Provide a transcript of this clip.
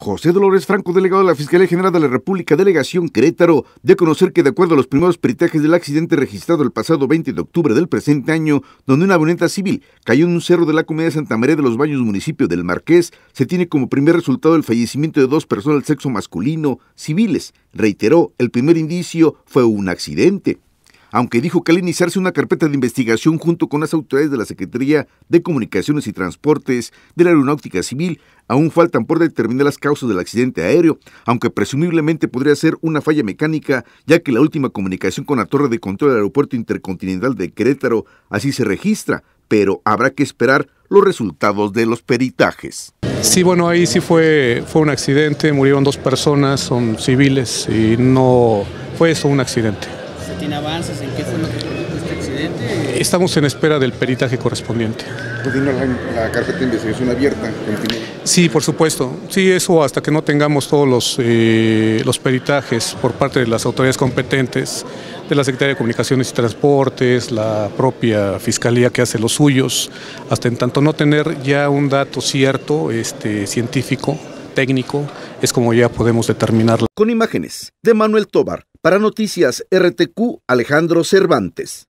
José Dolores Franco, delegado de la Fiscalía General de la República, Delegación Querétaro, de conocer que de acuerdo a los primeros peritajes del accidente registrado el pasado 20 de octubre del presente año, donde una boneta civil cayó en un cerro de la comunidad de Santa María de los Baños, municipio del Marqués, se tiene como primer resultado el fallecimiento de dos personas del sexo masculino, civiles. Reiteró, el primer indicio fue un accidente aunque dijo que al iniciarse una carpeta de investigación junto con las autoridades de la Secretaría de Comunicaciones y Transportes de la Aeronáutica Civil, aún faltan por determinar las causas del accidente aéreo, aunque presumiblemente podría ser una falla mecánica, ya que la última comunicación con la torre de control del Aeropuerto Intercontinental de Querétaro así se registra, pero habrá que esperar los resultados de los peritajes. Sí, bueno, ahí sí fue, fue un accidente, murieron dos personas, son civiles y no fue eso un accidente tiene avances en qué fue lo que este accidente? Estamos en espera del peritaje correspondiente. Pues la, la, carpeta de investigación abierta? Sí, por supuesto. Sí, eso hasta que no tengamos todos los, eh, los peritajes por parte de las autoridades competentes, de la Secretaría de Comunicaciones y Transportes, la propia Fiscalía que hace los suyos, hasta en tanto no tener ya un dato cierto, este, científico, técnico, es como ya podemos determinarlo. Con imágenes de Manuel Tobar. Para Noticias RTQ, Alejandro Cervantes.